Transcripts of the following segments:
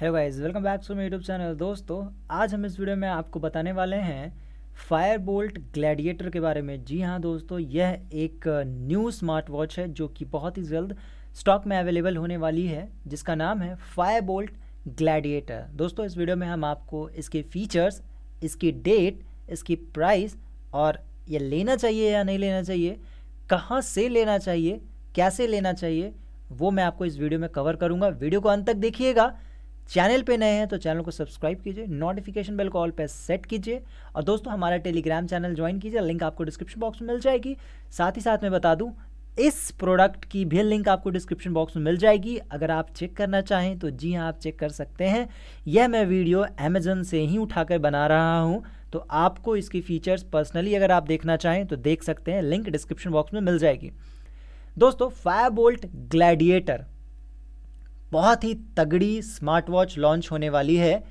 Hello guys welcome back to my YouTube channel दोस्तों आज हम इस वीडियो में आपको बताने वाले हैं फायर बोल्ट ग्लैडिएटर के बारे में जी हाँ दोस्तों यह एक न्यू स्मार्ट वॉच है जो कि बहुत ही जल्द स्टॉक में अवेलेबल होने वाली है जिसका नाम है फायर बोल्ट ग्लैडिएटर दोस्तों इस वीडियो में हम आपको इसके फीचर्स इसकी डेट इसकी प्राइस और ये लेना चाहिए या नहीं लेना चाहिए कहाँ से लेना चाहिए कैसे लेना चाहिए वो मैं आपको इस वीडियो में कवर करूँगा वीडियो को अंत तक देखिएगा चैनल पे नए हैं तो चैनल को सब्सक्राइब कीजिए नोटिफिकेशन बेल कॉल पे सेट कीजिए और दोस्तों हमारा टेलीग्राम चैनल ज्वाइन कीजिए लिंक आपको डिस्क्रिप्शन बॉक्स में मिल जाएगी साथ ही साथ मैं बता दूं इस प्रोडक्ट की भी लिंक आपको डिस्क्रिप्शन बॉक्स में मिल जाएगी अगर आप चेक करना चाहें तो जी हाँ आप चेक कर सकते हैं यह मैं वीडियो अमेजन से ही उठाकर बना रहा हूँ तो आपको इसकी फीचर्स पर्सनली अगर आप देखना चाहें तो देख सकते हैं लिंक डिस्क्रिप्शन बॉक्स में मिल जाएगी दोस्तों फायर बोल्ट ग्लैडिएटर बहुत ही तगड़ी स्मार्ट वॉच लॉन्च होने वाली है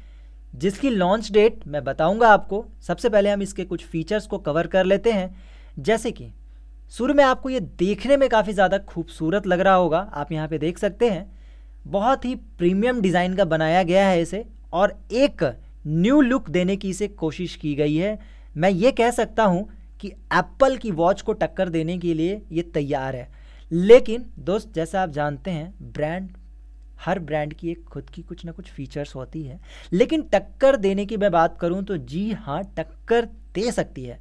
जिसकी लॉन्च डेट मैं बताऊंगा आपको सबसे पहले हम इसके कुछ फीचर्स को कवर कर लेते हैं जैसे कि शुरू में आपको ये देखने में काफ़ी ज़्यादा खूबसूरत लग रहा होगा आप यहाँ पे देख सकते हैं बहुत ही प्रीमियम डिज़ाइन का बनाया गया है इसे और एक न्यू लुक देने की इसे कोशिश की गई है मैं ये कह सकता हूँ कि एप्पल की वॉच को टक्कर देने के लिए ये तैयार है लेकिन दोस्त जैसा आप जानते हैं ब्रांड हर ब्रांड की एक खुद की कुछ ना कुछ फीचर्स होती है लेकिन टक्कर देने की मैं बात करूँ तो जी हाँ टक्कर दे सकती है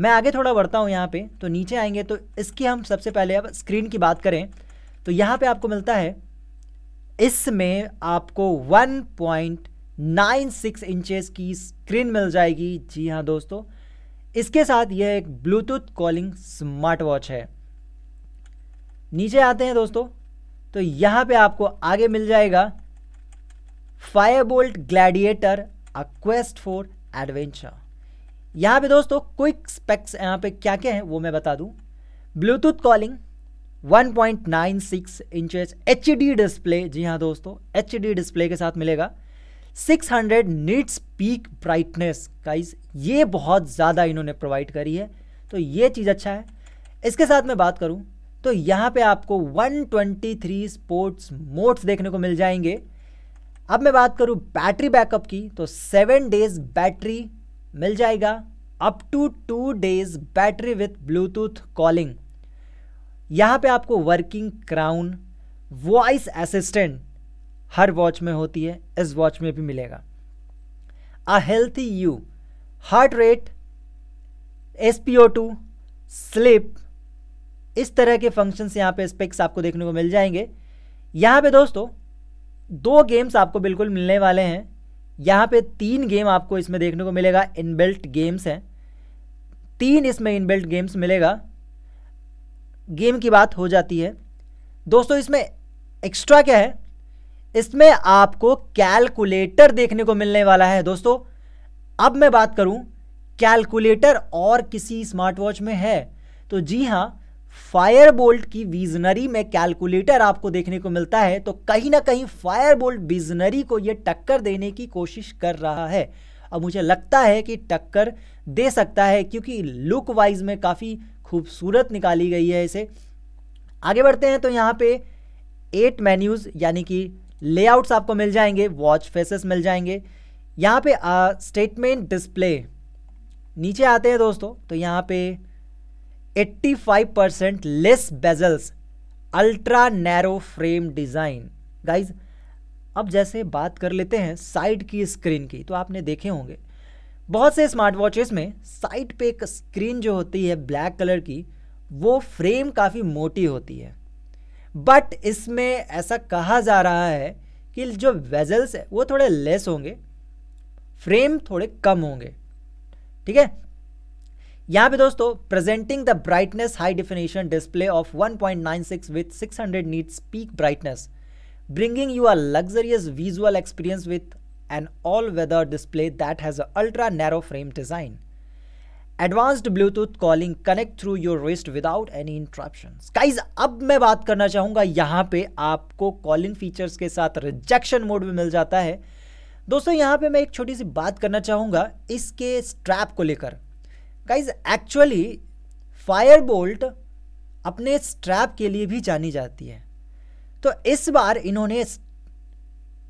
मैं आगे थोड़ा बढ़ता हूँ यहाँ पे तो नीचे आएंगे तो इसकी हम सबसे पहले अब स्क्रीन की बात करें तो यहाँ पे आपको मिलता है इसमें आपको 1.96 इंचेस की स्क्रीन मिल जाएगी जी हाँ दोस्तों इसके साथ यह एक ब्लूटूथ कॉलिंग स्मार्ट वॉच है नीचे आते हैं दोस्तों तो यहां पे आपको आगे मिल जाएगा Fireboltt Gladiator a quest for adventure यहां पे दोस्तों क्विक स्पेक्स यहां पे क्या क्या है वो मैं बता दूं Bluetooth calling 1.96 point nine six inches H D display जी हाँ दोस्तों एच डी डिस्प्ले के साथ मिलेगा 600 hundred nits peak brightness guys ये बहुत ज़्यादा इन्होंने प्रोवाइड करी है तो ये चीज़ अच्छा है इसके साथ मैं बात करूँ तो यहां पे आपको 123 स्पोर्ट्स मोड्स देखने को मिल जाएंगे अब मैं बात करूं बैटरी बैकअप की तो सेवन डेज बैटरी मिल जाएगा up to two days battery with Bluetooth calling यहां पे आपको वर्किंग क्राउन वॉइस असिस्टेंट हर वॉच में होती है इस वॉच में भी मिलेगा a healthy you heart rate S P O two sleep इस तरह के फंक्शंस यहाँ पे स्पेक्स आपको देखने को मिल जाएंगे यहाँ पे दोस्तों दो गेम्स आपको बिल्कुल मिलने वाले हैं यहाँ पे तीन गेम आपको इसमें देखने को मिलेगा इनबिल्ट गेम्स हैं तीन इसमें इनबिल्ट गेम्स मिलेगा गेम की बात हो जाती है दोस्तों इसमें एक्स्ट्रा क्या है इसमें आपको कैलकुलेटर देखने को मिलने वाला है दोस्तों अब मैं बात करूं कैलकुलेटर और किसी स्मार्ट वॉच में है तो जी हाँ फायर बोल्ट की विजनरी में कैलकुलेटर आपको देखने को मिलता है तो कहीं ना कहीं फायर बोल्ट विजनरी को यह टक्कर देने की कोशिश कर रहा है अब मुझे लगता है कि टक्कर दे सकता है क्योंकि लुक वाइज में काफ़ी खूबसूरत निकाली गई है इसे आगे बढ़ते हैं तो यहाँ पे एट मेन्यूज़ यानी कि लेआउट्स आपको मिल जाएंगे वॉच फेसेस मिल जाएंगे यहाँ पे स्टेटमेंट डिस्प्ले नीचे आते हैं दोस्तों तो यहाँ पे 85 percent less bezels ultra narrow frame design guys अब जैसे बात कर लेते हैं साइड की स्क्रीन की तो आपने देखे होंगे बहुत से स्मार्ट वॉचेस में साइड पे एक स्क्रीन जो होती है ब्लैक कलर की वो फ्रेम काफ़ी मोटी होती है बट इसमें ऐसा कहा जा रहा है कि जो वेजल्स है वो थोड़े लेस होंगे फ्रेम थोड़े कम होंगे ठीक है यहाँ पे दोस्तों presenting the brightness high definition display of 1.96 with 600 hundred peak brightness bringing you our luxurious visual experience with an all weather display that has ultra narrow frame design advanced Bluetooth calling connect through your wrist without any interruption guys अब मैं बात करना चाहूंगा यहाँ पे आपको calling features के साथ रिजेक्शन मोड भी मिल जाता है दोस्तों यहाँ पे मैं एक छोटी सी बात करना चाहूंगा इसके स्ट्रैप को लेकर गाइज एक्चुअली फायर बोल्ट अपने स्ट्रैप के लिए भी जानी जाती है तो इस बार इन्होंने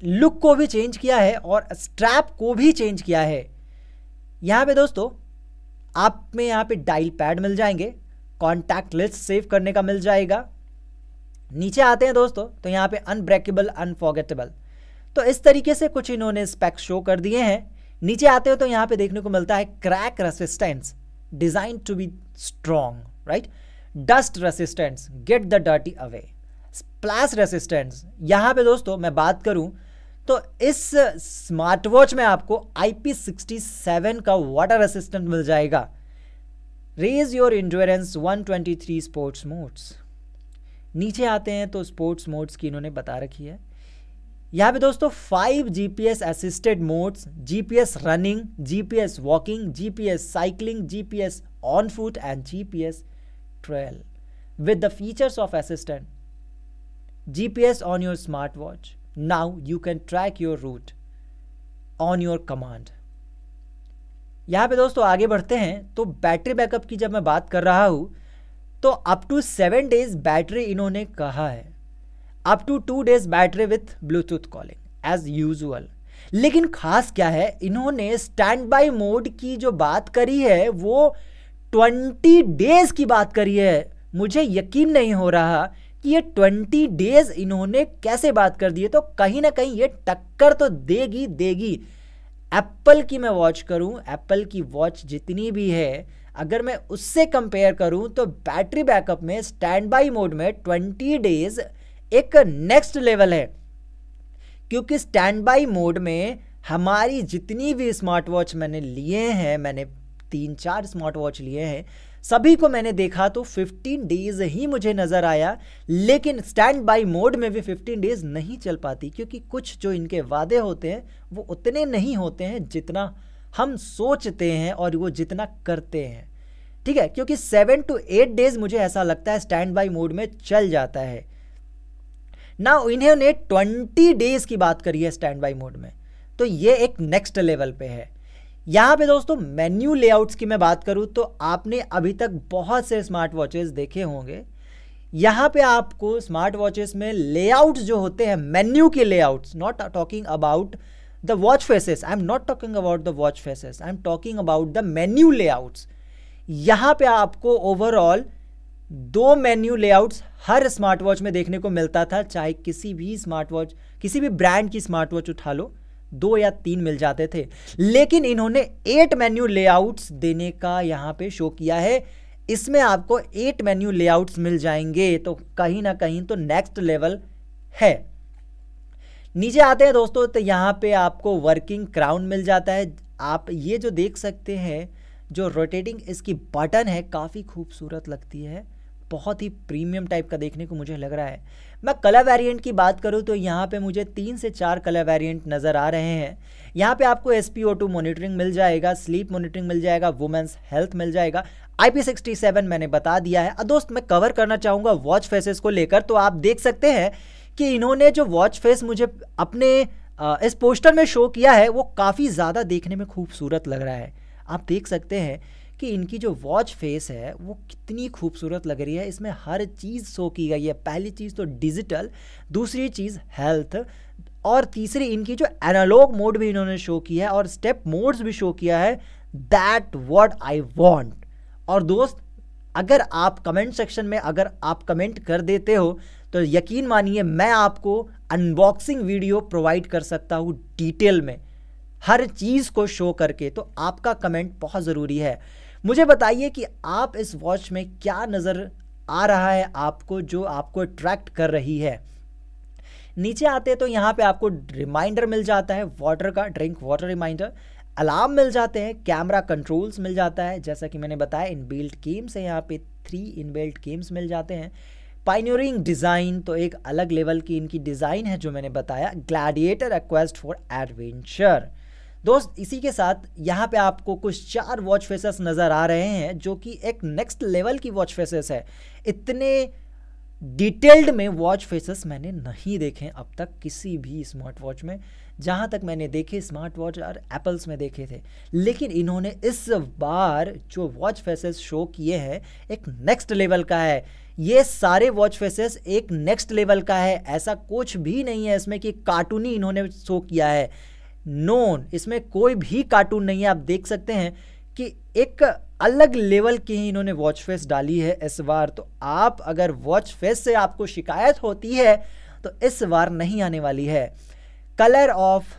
लुक को भी चेंज किया है और स्ट्रैप को भी चेंज किया है यहाँ पे दोस्तों आप में यहाँ पे डायल पैड मिल जाएंगे कॉन्टैक्ट लिस्ट सेव करने का मिल जाएगा नीचे आते हैं दोस्तों तो यहाँ पे अनब्रेकेबल अनफॉगेटेबल तो इस तरीके से कुछ इन्होंने स्पेक्स शो कर दिए हैं नीचे आते हो तो यहाँ पे देखने को मिलता है crack resistance designed to be strong, right? Dust resistance, get the dirty away. Splash resistance, यहां पे दोस्तों मैं बात करूं तो इस स्मार्ट वॉच में आपको IP67 का वाटर रेसिस्टेंट मिल जाएगा raise your endurance 123 sports modes नीचे आते हैं तो स्पोर्ट्स मोड्स की इन्होंने बता रखी है यहाँ पे दोस्तों five GPS assisted modes GPS running GPS walking GPS cycling GPS on foot and GPS trail with the features of assistant on your smart watch now you can track your route on your command यहाँ पे दोस्तों आगे बढ़ते हैं तो battery backup की जब मैं बात कर रहा हूँ तो up to seven days battery इन्होंने कहा है up to two days battery with Bluetooth calling as usual लेकिन खास क्या है इन्होंने स्टैंड बाई मोड की जो बात करी है वो ट्वेंटी डेज की बात करी है मुझे यकीन नहीं हो रहा कि ये ट्वेंटी डेज इन्होंने कैसे बात कर दी है तो कहीं ना कहीं ये टक्कर तो देगी देगी एप्पल की मैं वॉच करूं एप्पल की वॉच जितनी भी है अगर मैं उससे कंपेयर करूं तो बैटरी बैकअप में स्टैंड बाई मोड में 20 डेज एक नेक्स्ट लेवल है क्योंकि स्टैंड बाई मोड में हमारी जितनी भी स्मार्ट वॉच मैंने लिए हैं मैंने तीन चार स्मार्ट वॉच लिए हैं सभी को मैंने देखा तो 15 डेज ही मुझे नज़र आया लेकिन स्टैंड बाई मोड में भी 15 डेज नहीं चल पाती क्योंकि कुछ जो इनके वादे होते हैं वो उतने नहीं होते हैं जितना हम सोचते हैं और वो जितना करते हैं ठीक है क्योंकि सेवन टू एट डेज मुझे ऐसा लगता है स्टैंड बाई मोड में चल जाता है ना इन्होंने ट्वेंटी डेज की बात करी है स्टैंड बाई मोड में तो ये एक नेक्स्ट लेवल पे है यहाँ पे दोस्तों मेन्यू लेआउट्स की मैं बात करूँ तो आपने अभी तक बहुत से स्मार्ट वॉचेस देखे होंगे यहाँ पे आपको स्मार्ट वॉचेस में लेआउट्स जो होते हैं मेन्यू के layouts not talking about the watch faces I am not talking about the watch faces I am talking about the menu layouts यहाँ पे आपको ओवरऑल दो मेन्यू लेआउट्स हर स्मार्ट वॉच में देखने को मिलता था चाहे किसी भी स्मार्ट वॉच किसी भी ब्रांड की स्मार्ट वॉच उठा लो दो या तीन मिल जाते थे लेकिन इन्होंने एट मेन्यू लेआउट्स देने का यहाँ पे शो किया है इसमें आपको एट मेन्यू लेआउट्स मिल जाएंगे तो कहीं ना कहीं तो नेक्स्ट लेवल है नीचे आते हैं दोस्तों तो यहाँ पे आपको वर्किंग क्राउन मिल जाता है आप ये जो देख सकते हैं जो रोटेटिंग इसकी बटन है काफ़ी खूबसूरत लगती है बहुत ही प्रीमियम टाइप का देखने को मुझे लग रहा है मैं कलर वेरिएंट की बात करूँ तो यहाँ पे मुझे तीन से चार कलर वेरिएंट नज़र आ रहे हैं यहाँ पे आपको S P O two monitoring मिल जाएगा स्लीप मोनिटरिंग मिल जाएगा वुमेंस हेल्थ मिल जाएगा आई पी सिक्सटी सेवन मैंने बता दिया है दोस्त मैं कवर करना चाहूँगा वॉच फेसेस को लेकर तो आप देख सकते हैं कि इन्होंने जो वॉच फेस मुझे अपने इस पोस्टर में शो किया है वो काफ़ी ज़्यादा देखने में खूबसूरत लग रहा है आप देख सकते हैं कि इनकी जो वॉच फेस है वो कितनी खूबसूरत लग रही है इसमें हर चीज़ शो की गई है पहली चीज़ तो डिजिटल दूसरी चीज़ हेल्थ और तीसरी इनकी जो एनालॉग मोड भी इन्होंने शो की है और स्टेप मोड्स भी शो किया है दैट वॉट आई वॉन्ट और दोस्त अगर आप कमेंट सेक्शन में अगर आप कमेंट कर देते हो तो यकीन मानिए मैं आपको अनबॉक्सिंग वीडियो प्रोवाइड कर सकता हूँ डिटेल में हर चीज़ को शो करके तो आपका कमेंट बहुत ज़रूरी है मुझे बताइए कि आप इस वॉच में क्या नज़र आ रहा है आपको जो आपको अट्रैक्ट कर रही है नीचे आते हैं तो यहाँ पे आपको रिमाइंडर मिल जाता है वाटर का ड्रिंक वाटर रिमाइंडर अलार्म मिल जाते हैं कैमरा कंट्रोल्स मिल जाता है जैसा कि मैंने बताया इन बिल्ट गेम्स है यहाँ पे थ्री इन बिल्ट गेम्स मिल जाते हैं पाइनियरिंग डिज़ाइन तो एक अलग लेवल की इनकी डिज़ाइन है जो मैंने बताया ग्लैडिएटर एक्वेस्ट फॉर एडवेंचर दोस्त इसी के साथ यहाँ पे आपको कुछ चार वॉच फेसेस नज़र आ रहे हैं जो कि एक नेक्स्ट लेवल की वॉच फेसेस है इतने डिटेल्ड में वॉच फेसेस मैंने नहीं देखे अब तक किसी भी स्मार्ट वॉच में जहाँ तक मैंने देखे स्मार्ट वॉच और एप्पल्स में देखे थे लेकिन इन्होंने इस बार जो वॉच फेसेस शो किए हैं एक नेक्स्ट लेवल का है ये सारे वॉच फेसेस एक नेक्स्ट लेवल का है ऐसा कुछ भी नहीं है इसमें कि कार्टूनी इन्होंने शो किया है नोन इसमें कोई भी कार्टून नहीं है आप देख सकते हैं कि एक अलग लेवल की ही इन्होंने वॉच फेस डाली है इस बार तो आप अगर वॉच फेस से आपको शिकायत होती है तो इस बार नहीं आने वाली है कलर ऑफ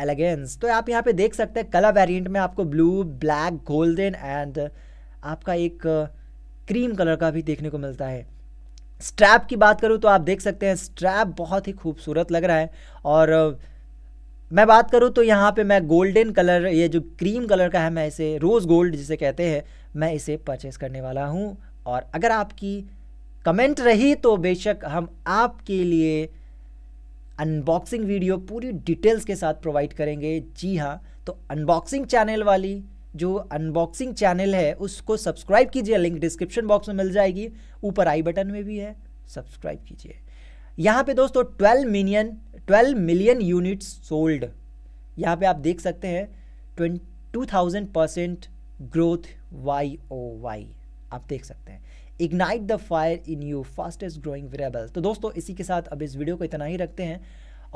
एलेगेंस तो आप यहाँ पे देख सकते हैं कलर वेरिएंट में आपको ब्लू ब्लैक गोल्डन एंड आपका एक क्रीम कलर का भी देखने को मिलता है स्ट्रैप की बात करूँ तो आप देख सकते हैं स्ट्रैप बहुत ही खूबसूरत लग रहा है और मैं बात करूँ तो यहाँ पे मैं गोल्डन कलर ये जो क्रीम कलर का है मैं इसे रोज़ गोल्ड जिसे कहते हैं मैं इसे परचेज़ करने वाला हूँ और अगर आपकी कमेंट रही तो बेशक हम आपके लिए अनबॉक्सिंग वीडियो पूरी डिटेल्स के साथ प्रोवाइड करेंगे जी हाँ तो अनबॉक्सिंग चैनल वाली जो अनबॉक्सिंग चैनल है उसको सब्सक्राइब कीजिए लिंक डिस्क्रिप्शन बॉक्स में मिल जाएगी ऊपर आई बटन में भी है सब्सक्राइब कीजिए यहाँ पे दोस्तों 12 मिनियन ट्वेल्व मिलियन यूनिट्स सोल्ड यहाँ पे आप देख सकते हैं two thousand percent growth Y O Y आप देख सकते हैं ignite the fire in you fastest growing wearable तो दोस्तों इसी के साथ अब इस वीडियो को इतना ही रखते हैं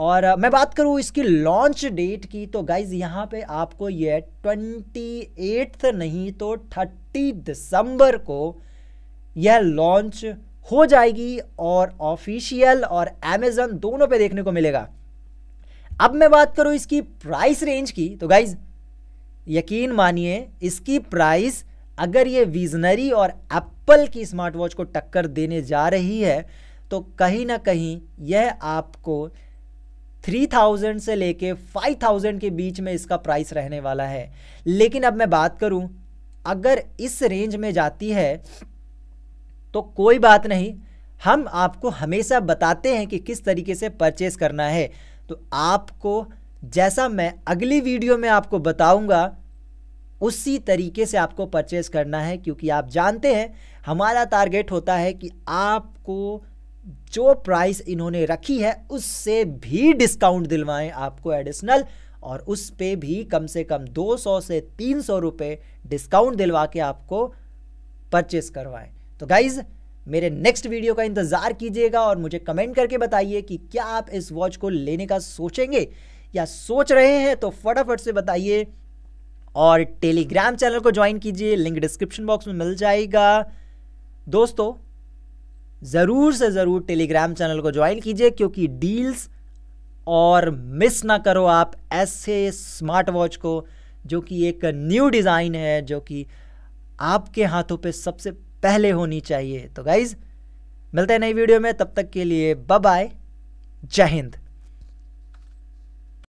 और uh, मैं बात करूँ इसकी लॉन्च डेट की तो गाइज यहाँ पे आपको ये ट्वेंटी एट्थ नहीं तो थर्टी दिसंबर को यह लॉन्च हो जाएगी और ऑफिशियल और एमेजन दोनों पे देखने को मिलेगा अब मैं बात करूं इसकी प्राइस रेंज की तो गाइज यकीन मानिए इसकी प्राइस अगर ये विजनरी और एप्पल की स्मार्ट वॉच को टक्कर देने जा रही है तो कहीं ना कहीं यह आपको 3000 से लेके 5000 के बीच में इसका प्राइस रहने वाला है लेकिन अब मैं बात करूं अगर इस रेंज में जाती है तो कोई बात नहीं हम आपको हमेशा बताते हैं कि किस तरीके से परचेस करना है तो आपको जैसा मैं अगली वीडियो में आपको बताऊंगा उसी तरीके से आपको परचेस करना है क्योंकि आप जानते हैं हमारा टारगेट होता है कि आपको जो प्राइस इन्होंने रखी है उससे भी डिस्काउंट दिलवाएं आपको एडिशनल और उस पर भी कम से कम 200 से 300 रुपए डिस्काउंट दिलवा के आपको परचेस करवाएं तो गाइज़ मेरे नेक्स्ट वीडियो का इंतज़ार कीजिएगा और मुझे कमेंट करके बताइए कि क्या आप इस वॉच को लेने का सोचेंगे या सोच रहे हैं तो फटाफट से बताइए और टेलीग्राम चैनल को ज्वाइन कीजिए लिंक डिस्क्रिप्शन बॉक्स में मिल जाएगा दोस्तों ज़रूर से ज़रूर टेलीग्राम चैनल को ज्वाइन कीजिए क्योंकि डील्स और मिस ना करो आप ऐसे स्मार्ट वॉच को जो कि एक न्यू डिज़ाइन है जो कि आपके हाथों पे सबसे पहले होनी चाहिए तो गाइज मिलते हैं नई वीडियो में तब तक के लिए बाय जय हिंद